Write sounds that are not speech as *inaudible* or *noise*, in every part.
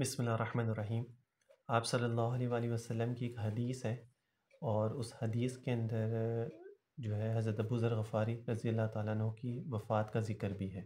बसमीम आप सल्लल्लाहु अलैहि वसल्लम की एक हदीस है और उस हदीस के अंदर जो है हज़रत अबू ज़र गफ़ारी रज़ी अल्लाह तु की वफ़ात का ज़िक्र भी है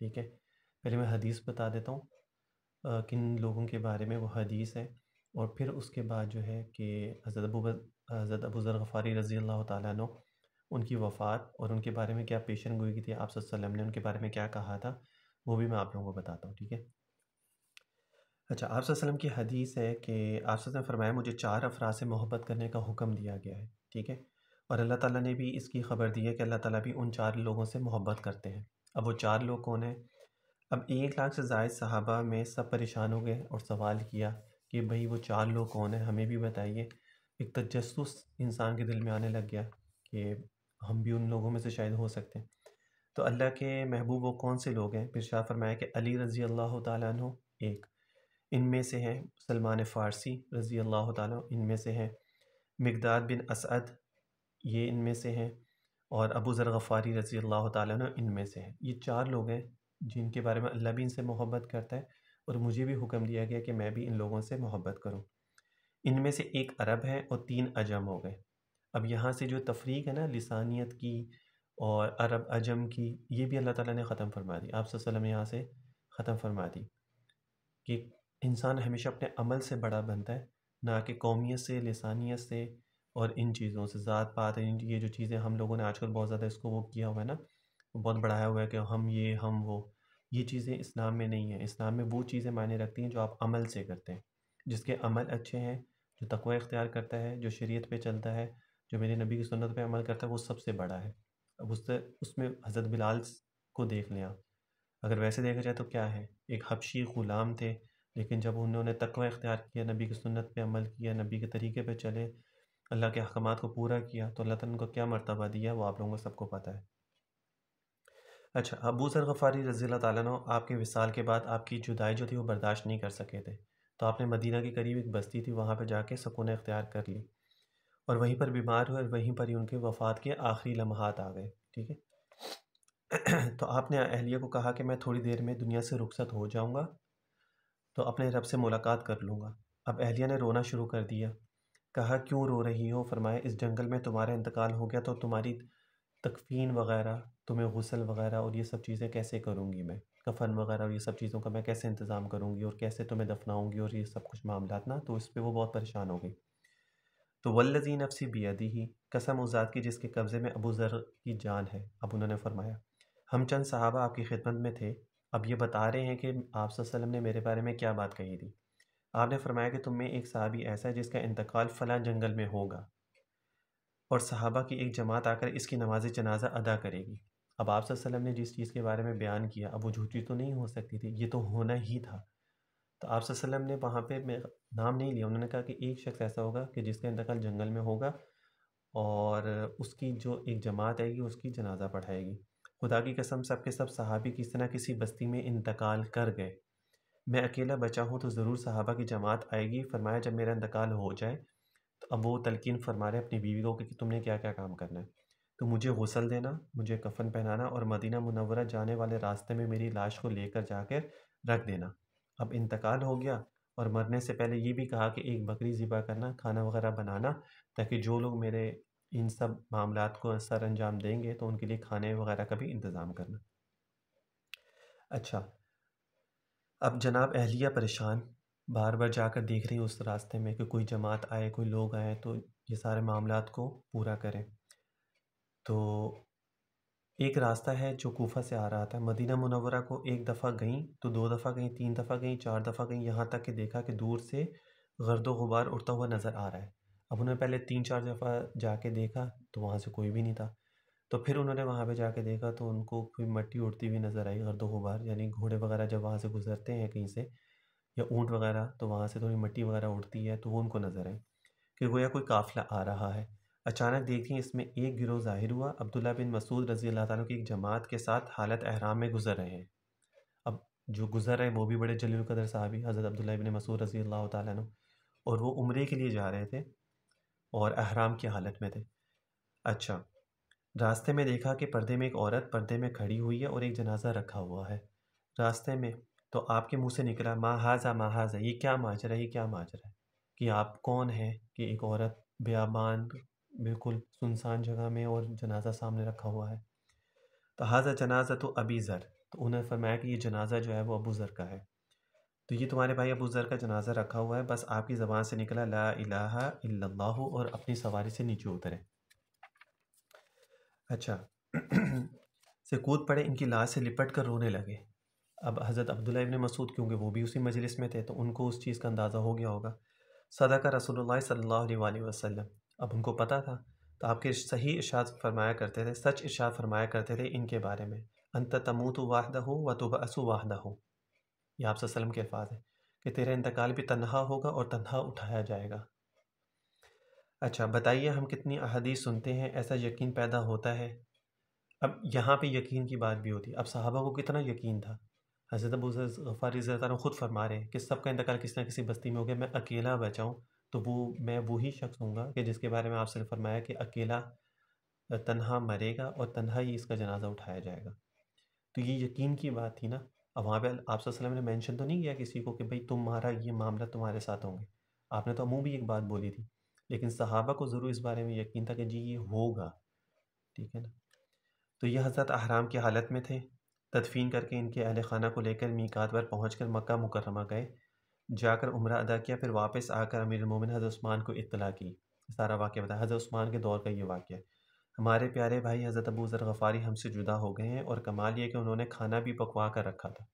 ठीक है पहले मैं हदीस बता देता हूँ किन लोगों के बारे में वो हदीस है और फिर उसके बाद जो है कि हज़रत अबू हज़रत अबू ज़र गफ़ारी रज़ी अल्लाह ताली उनकी वफ़ात और उनके बारे में क्या पेशन गोई की थी आप ने उनके बारे में क्या कहा था वो भी मैं आप लोगों को बताता हूँ ठीक है अच्छा आप वसलम की हदीस है कि आप ने फरमाया मुझे चार अफराद से मोहब्बत करने का हुक्म दिया गया है ठीक है और अल्लाह ताला ने भी इसकी ख़बर दी है कि अल्लाह ताला भी उन चार लोगों से मोहब्बत करते हैं अब वो चार लोग कौन हैं अब एक लाख से जायद साहबा में सब परेशान हो गए और सवाल किया कि भाई वो चार लोग कौन हैं हमें भी बताइए एक तजस इंसान के दिल में आने लग गया कि हम भी उन लोगों में से शायद हो सकते हैं तो अल्लाह के महबूब वो कौन से लोग हैं फिर शाह फरमाया कि अली रज़ी अल्लाह तु एक इनमें से हैं सलमान फ़ारसी रज़ी अल्लाह ताला से हैं मकदाद बिन असद ये इनमें से हैं और अबू ज़र गफ़ारी रज़ी अल्लाह ताला से हैं ये चार लोग हैं जिनके बारे में अल्लाह भी इनसे मोहब्बत करता है और मुझे भी हुक्म दिया गया कि मैं भी इन लोगों से मोहब्बत करूँ इनमें से एक अरब है और तीन अजम हो गए अब यहाँ से जो तफरीक है ना लसानियत की और अरब अजम की ये भी अल्लाह ताला ने ख़त्म फरमा दी आप यहाँ से ख़त्म फरमा दी कि इंसान हमेशा अपने अमल से बड़ा बनता है ना कि कौमियत से लसानियत से और इन चीज़ों से ज़ात पात ये जो चीज़ें हम लोगों ने आजकल बहुत ज़्यादा इसको वो किया हुआ है ना बहुत बढ़ाया हुआ है कि हम ये हम वो ये चीज़ें इस्लाम में नहीं है इस्लाम में वो चीज़ें मायने रखती हैं जो आप अमल से करते हैं जिसके अमल अच्छे हैं जो तकवा इख्तियार करता है जो शरीयत पे चलता है जो मेरे नबी की सुन्नत पे अमल करता है वो सबसे बड़ा है अब उससे उसमें हज़रत बिलाल को देख लें आप अगर वैसे देखा जाए तो क्या है एक हबशी ग़ुलाम थे लेकिन जब उन्होंने तकवा इख्तियार किया नबी की सुन्नत पे अमल किया नबी के तरीके पे चले अल्लाह के अहकाम को पूरा किया तो अल्लाह तन को क्या मरतबा दिया वो आप लोगों को सबको पता है अच्छा अबू सर गफ़ारी रज़ी तु आपके विसाल के बाद आपकी जुदाई जो थी वो बर्दाश्त नहीं कर सके थे तो आपने मदीना के करीब एक बस्ती थी वहाँ पर जाके सकून इख्तियार कर ली और वहीं पर बीमार हुए और वहीं पर ही उनके वफ़ात के आखिरी लम्हात आ गए ठीक है *clears throat* तो आपने अहलिया को कहा कि मैं थोड़ी देर में दुनिया से रुखसत हो जाऊँगा तो अपने रब से मुलाकात कर लूँगा अब अहलिया ने रोना शुरू कर दिया कहा क्यों रो रही हो फरमाया इस जंगल में तुम्हारा इंतकाल हो गया तो तुम्हारी तकफीन वगैरह तुम्हें गसल वगैरह और ये सब चीज़ें कैसे करूँगी मैं कफन वगैरह और ये सब चीज़ों का मैं कैसे इंतज़ाम करूँगी और कैसे तुम्हें दफनाऊँगी और ये सब कुछ मामला ना तो इस पर वो बहुत परेशान हो गई तो वल्लजी नफसी बियादी ही कसम उजाद की जिसके कब्ज़े में अबू ज़र की जान है अब उन्होंने फरमाया हम चंद साहबा आपकी खिदमत में थे अब ये बता रहे हैं कि आप ने मेरे बारे में क्या बात कही थी आपने फरमाया कि तुम में एक सहाबी ऐसा है जिसका इंतकाल फ़लाँ जंगल में होगा और सहाबा की एक जमात आकर इसकी नमाज जनाजा अदा करेगी अब आप ने जिस चीज़ के बारे में बयान किया अब वो झूठी तो नहीं हो सकती थी ये तो होना ही था तो आप वसल्लम ने वहाँ पे नाम नहीं लिया उन्होंने कहा कि एक शख्स ऐसा होगा कि जिसका इंतकाल जंगल में होगा और उसकी जो एक जमात आएगी उसकी जनाजा पढ़ाएगी खुदा की कसम सब के सब सहाबी किसी ना किसी बस्ती में इंतकाल कर गए मैं अकेला बचा हूँ तो ज़रूर सहाबा की जमात आएगी फरमाया जब मेरा इंतकाल हो जाए तो अब वो तलकिन फरमा रहे अपनी बीवी को कि तुमने क्या क्या काम करना है तो मुझे गसल देना मुझे कफन पहनाना और मदीना मुनवरा जाने वाले रास्ते में मेरी लाश को लेकर जाकर रख देना अब इंतकाल हो गया और मरने से पहले ये भी कहा कि एक बकरी ज़िबा करना खाना वगैरह बनाना ताकि जो लोग मेरे इन सब मामला को सर अंजाम देंगे तो उनके लिए खाने वगैरह का भी इंतज़ाम करना अच्छा अब जनाब अहलिया परेशान बार बार जाकर देख रही है उस रास्ते में कि कोई जमात आए कोई लोग आए तो ये सारे मामला को पूरा करें तो एक रास्ता है जो कोफा से आ रहा था मदीना मुनवरा को एक दफ़ा गई तो दो दफ़ा गई तीन दफ़ा गई चार दफ़ा गई यहाँ तक कि देखा कि दूर से गर्द गुबार उड़ता हुआ नज़र आ रहा है अब उन्होंने पहले तीन चार दफ़ा जाके देखा तो वहाँ से कोई भी नहीं था तो फिर उन्होंने वहाँ पे जाके देखा तो उनको कोई मट्टी उड़ती हुई नज़र आई गर्दो गुबार यानी घोड़े वगैरह जब वहाँ से गुजरते हैं कहीं से या ऊँट वगैरह तो वहाँ से थोड़ी मट्टी वगैरह उड़ती है तो वो उनको नज़र आई कि गोया कोई काफ़िला आ रहा है अचानक देखें इसमें एक गिरोह जाहिर हुआ अब्दुल्ला बिन मसूद रजी अल्लाह तु की एक जमात के साथ हालत अहराम में गुजर रहे हैं अब जो गुजर रहे हैं वो भी बड़े जलील कदर साहबी हज़रत अब्दुल्ला बिन मसूद रजी अल्लाह तु और वो उम्रे के लिए जा रहे थे और अहराम की हालत में थे अच्छा रास्ते में देखा कि पर्दे में एक औरत पर्दे में खड़ी हुई है और एक जनाजा रखा हुआ है रास्ते में तो आपके मुंह से निकला माँ हाजा माँ हाजा ये क्या माजरा ये क्या माजरा है कि आप कौन हैं कि एक औरत बेआबान बिल्कुल सुनसान जगह में और जनाजा सामने रखा हुआ है तो हाजा जनाजा तो अबी ज़र तो उन्होंने फरमाया कि ये जनाजा जो है वो अबू ज़र का है तो ये तुम्हारे भाई अबू ज़र का जनाजा रखा हुआ है बस आपकी ज़बान से निकला ला इलाहा इल्लल्लाह और अपनी सवारी से नीचे उतरे अच्छा *clears throat* से कूद पड़े इनकी लाश से लिपट कर रोने लगे अब हज़रत अब्दुल्ला इबन मसूद क्योंकि वो भी उसी मजलिस में थे तो उनको उस चीज़ का अंदाज़ा हो गया होगा सदा का रसोल्ला सल्ला वसम अब उनको पता था तो आपके सही इशाद फरमाया करते थे सच इशाद फरमाया करते थे इनके बारे में अंत तमूत वाहदा हो व तो बसु वाहदा हो ये आप वसलम के अल्फाज हैं कि तेरा इंतकाल भी तनहा होगा और तनहा उठाया जाएगा अच्छा बताइए हम कितनी अहदीस सुनते हैं ऐसा यकीन पैदा होता है अब यहाँ पे यकीन की बात भी होती अब साहबा को कितना यकीन था हज़रत अबू गफ़ारी ज़रा ख़ुद फरमा रहे हैं कि सबका इंतकाल किसी ना किसी बस्ती में हो गया मैं अकेला बचाऊँ तो वो मैं वही शख्स हूँ कि जिसके बारे में आपसे फरमाया कि अकेला तनहा मरेगा और तनहा ही इसका जनाजा उठाया जाएगा तो ये यकीन की बात थी ना अब वहाँ पर आप वसलम ने मेंशन तो नहीं किया किसी को कि भाई तुम्हारा ये मामला तुम्हारे साथ होंगे आपने तो अमूमी एक बात बोली थी लेकिन सहाबा को ज़रूर इस बारे में यकीन था कि जी ये होगा ठीक है ना तो ये हज़रत अहराम की हालत में थे तदफीन करके इनके अहल खाना को लेकर मीकात पर पहुँच कर मक्का मुकरमा गए जाकर उम्र अदा किया फिर वापस आकर अमीर मोमिन हज़रत उस्मान को इतला की सारा वाक्य बताया हज़रत उस्मान के दौर का ये वाक़ है हमारे प्यारे भाई हज़रत अबू ज़र गफ़ारी हमसे जुदा हो गए हैं और कमाल ये कि उन्होंने खाना भी पकवा कर रखा था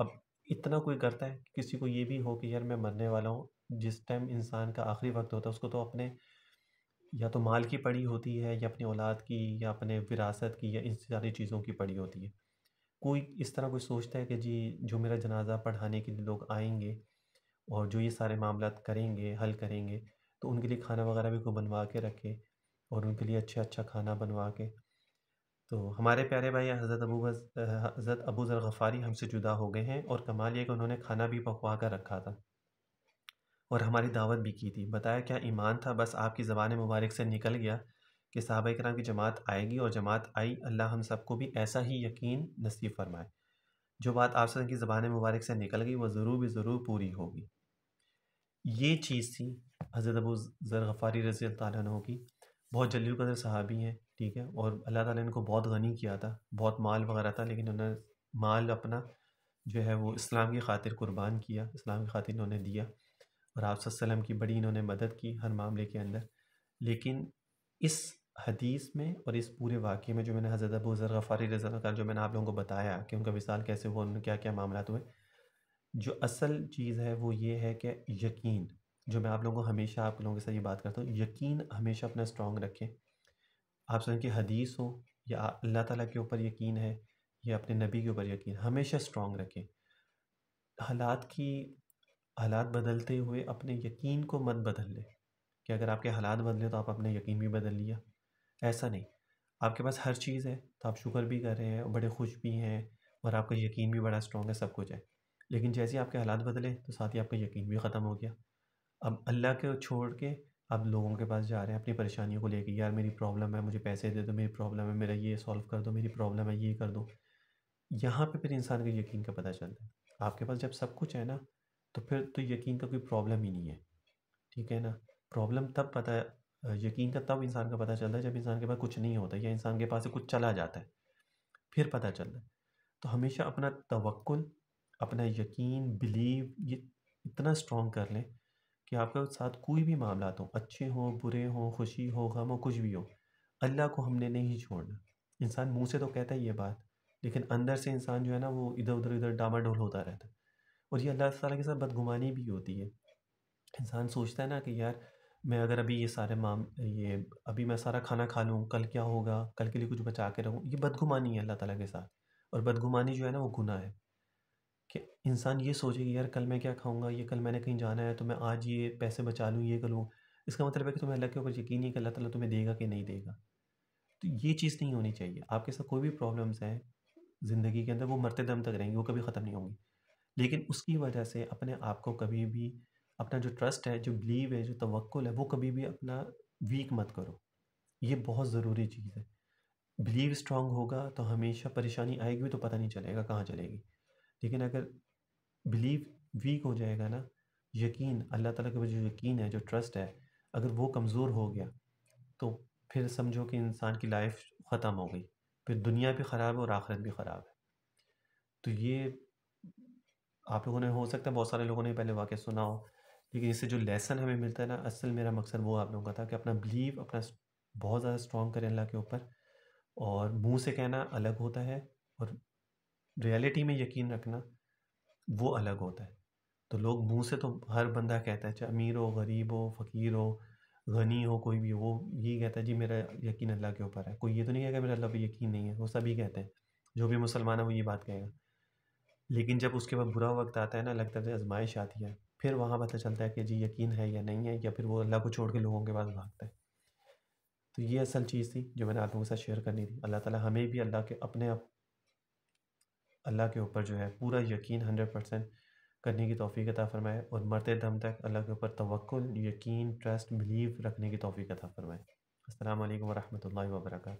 अब इतना कोई करता है किसी को ये भी हो कि यार मैं मरने वाला हूँ जिस टाइम इंसान का आखिरी वक्त होता है उसको तो अपने या तो माल की पड़ी होती है या अपनी औलाद की या अपने विरासत की या इन सारी चीज़ों की पड़ी होती है कोई इस तरह कोई सोचता है कि जी जो मेरा जनाजा पढ़ाने के लिए लोग आएंगे और जो ये सारे मामला करेंगे हल करेंगे तो उनके लिए खाना वगैरह भी कोई बनवा के रखे और उनके लिए अच्छा अच्छा खाना बनवा के तो हमारे प्यारे भाई हज़रत अबू हज़रत अबू ज़र गफ़ारी हमसे जुदा हो गए हैं और कमाल ये कि उन्होंने खाना भी पकवा कर रखा था और हमारी दावत भी की थी बताया क्या ईमान था बस आपकी ज़बान मुबारक से निकल गया कि साहब कराम की जमात आएगी और जमात आई अल्लाह हम सबको भी ऐसा ही यकीन नसीब फरमाए जो बात आप की ज़बान मुबारक से निकल गई वह ज़रूर भी ज़रूर पूरी होगी ये चीज़ थी हज़रत अबू ज़र गफ़ारी रज़ी की बहुत जलील कदर सहाबी हैं ठीक है और अल्लाह ताला इनको बहुत गनी किया था बहुत माल वगैरह था लेकिन उन्होंने माल अपना जो है वो इस्लाम की खातिर कुर्बान किया इस्लाम की खातिर इन्होंने दिया और आप सल्लम की बड़ी इन्होंने मदद की हर मामले के अंदर लेकिन इस हदीस में और इस पूरे वाक़े में जो मैंने हज़रत अबू ज़र गफ़ारी रजा जो मैंने आप लोगों को बताया कि उनका मिसाल कैसे हुआ उनके क्या क्या मामला हुए जो असल चीज़ है वो ये है कि यकीन जो मैं आप लोगों को हमेशा आप लोगों के साथ ये बात करता हूँ यकीन हमेशा अपना स्ट्रॉन्ग रखें आप सुन कि हदीस हो या अल्लाह ताला के ऊपर यकीन है या अपने नबी के ऊपर यकीन हमेशा स्ट्रॉन्ग रखें हालात की हालात बदलते हुए अपने यकीन को मत बदल लें कि अगर आपके हालात बदले तो आप अपने यकीन भी बदल लिया ऐसा नहीं आपके पास हर चीज़ है तो आप शुक्र भी कर रहे हैं और बड़े खुश भी हैं और आपका यकीन भी बड़ा स्ट्रॉन्ग है सब कुछ है लेकिन जैसे आपके हालात बदले तो साथ ही आपका यकीन भी ख़त्म हो गया अब अल्लाह को छोड़ के अब लोगों के पास जा रहे हैं अपनी परेशानियों को लेके यार मेरी प्रॉब्लम है मुझे पैसे दे दो मेरी प्रॉब्लम है मेरा ये सॉल्व कर दो मेरी प्रॉब्लम है ये कर दो यहाँ पे फिर इंसान के यकीन का पता चलता है आपके पास जब सब कुछ है ना तो फिर तो यकीन का कोई प्रॉब्लम ही नहीं है ठीक है ना प्रॉब्लम तब पता यकीन का तब इंसान का पता चलता है जब इंसान के पास कुछ नहीं होता या इंसान के पास कुछ चला जाता है फिर पता चलता है तो हमेशा अपना तवक्ल अपना यकीन बिलीव ये इतना स्ट्रॉन्ग कर लें कि आपके साथ कोई भी मामला हो तो अच्छे हों बुरे हों खुशी हो गम हो कुछ भी हो अल्लाह को हमने नहीं छोड़ना इंसान मुंह से तो कहता है ये बात लेकिन अंदर से इंसान जो है ना वो इधर उधर इधर डामाडोल होता रहता है और ये अल्लाह ताला के साथ बदगुमानी भी होती है इंसान सोचता है ना कि यार मैं अगर अभी ये सारे माम ये अभी मैं सारा खाना खा लूँ कल क्या होगा कल के लिए कुछ बचा के रहूँ ये बदगुमानी है अल्लाह ताला के साथ और बदगुमानी जो है ना वो गुनाह है कि इंसान ये सोचे कि यार कल मैं क्या खाऊंगा ये कल मैंने कहीं जाना है तो मैं आज ये पैसे बचा लूँ ये करूँ इसका मतलब है कि तुम्हें अल्लाह के ऊपर यकीन नहीं कि अल्लाह ताला तुम्हें देगा कि नहीं देगा तो ये चीज़ नहीं होनी चाहिए आपके साथ कोई भी प्रॉब्लम्स हैं ज़िंदगी के अंदर वो मरते दम तक रहेंगी वो कभी ख़त्म नहीं होंगी लेकिन उसकी वजह से अपने आप को कभी भी अपना जो ट्रस्ट है जो बिलीव है जो तवक्ल है वो कभी भी अपना वीक मत करो ये बहुत ज़रूरी चीज़ है बिलीव स्ट्रांग होगा तो हमेशा परेशानी आएगी तो पता नहीं चलेगा कहाँ चलेगी लेकिन अगर बिलीव वीक हो जाएगा ना यकीन अल्लाह ताला के ऊपर जो यकीन है जो ट्रस्ट है अगर वो कमज़ोर हो गया तो फिर समझो कि इंसान की लाइफ ख़त्म हो गई फिर दुनिया भी ख़राब है और आखिरत भी ख़राब है तो ये आप लोगों ने हो सकता है बहुत सारे लोगों ने पहले वाक़ सुना हो लेकिन इससे जो लेसन हमें मिलता है ना असल मेरा मकसद वो आप लोगों का था कि अपना बिलीव अपना बहुत ज़्यादा स्ट्रॉन्ग करें अल्लाह के ऊपर और मुंह से कहना अलग होता है और रियलिटी में यकीन रखना वो अलग होता है तो लोग मुंह से तो हर बंदा कहता है चाहे अच्छा, अमीर हो गरीब हो फ़कीर हो गनी हो कोई भी वो यही कहता है जी मेरा यकीन अल्लाह के ऊपर है कोई ये तो नहीं कहेगा मेरा अल्लाह पर यकीन नहीं है वो सभी कहते हैं जो भी मुसलमान है वो ये बात कहेगा लेकिन जब उसके बाद बुरा वक्त आता है ना लगता है आजमाइश आती है फिर वहाँ पता चलता है कि जी यकीन है या नहीं है या फिर वो अल्लाह को छोड़ के लोगों के पास भागता है तो ये असल चीज़ थी जो मैंने आप लोगों के साथ शेयर करनी थी अल्लाह ताला हमें भी अल्लाह के अपने आप अल्लाह के ऊपर जो है पूरा यकीन हंड्रेड परसेंट करने की तोफ़ी अता फ़रमाए और मरते दम तक अल्लाह के ऊपर तवक्ल यकीन ट्रस्ट बिलीव रखने की तोफ़ी अता फ़रमाए अल्लाम वरहमल वर्का